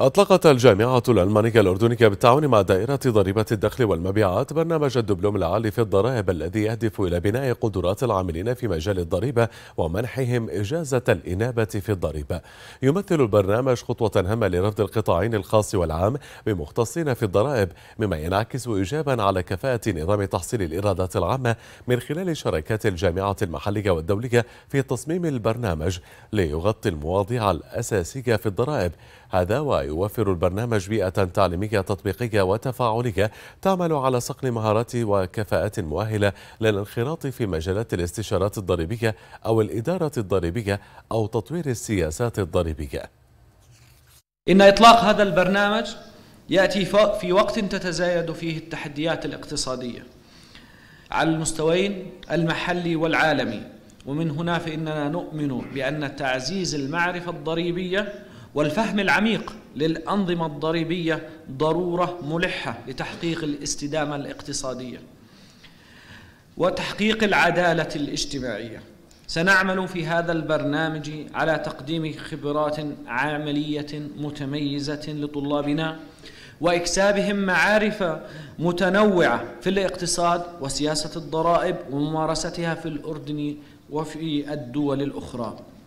أطلقت الجامعة الألمانية الأردنية بالتعاون مع دائرة ضريبة الدخل والمبيعات برنامج الدبلوم العالي في الضرائب الذي يهدف إلى بناء قدرات العاملين في مجال الضريبة ومنحهم إجازة الإنابة في الضريبة. يمثل البرنامج خطوة هامة لرفض القطاعين الخاص والعام بمختصين في الضرائب مما ينعكس إيجابا على كفاءة نظام تحصيل الإيرادات العامة من خلال شراكات الجامعة المحلية والدولية في تصميم البرنامج ليغطي المواضيع الأساسية في الضرائب هذا وي يوفر البرنامج بيئة تعليمية تطبيقية وتفاعلية تعمل على صقل مهارات وكفاءات مؤهلة للانخراط في مجالات الاستشارات الضريبية أو الإدارة الضريبية أو تطوير السياسات الضريبية إن إطلاق هذا البرنامج يأتي في وقت تتزايد فيه التحديات الاقتصادية على المستويين المحلي والعالمي ومن هنا فإننا نؤمن بأن تعزيز المعرفة الضريبية والفهم العميق للأنظمة الضريبية ضرورة ملحة لتحقيق الاستدامة الاقتصادية وتحقيق العدالة الاجتماعية سنعمل في هذا البرنامج على تقديم خبرات عملية متميزة لطلابنا واكسابهم معارف متنوعه في الاقتصاد وسياسه الضرائب وممارستها في الاردن وفي الدول الاخرى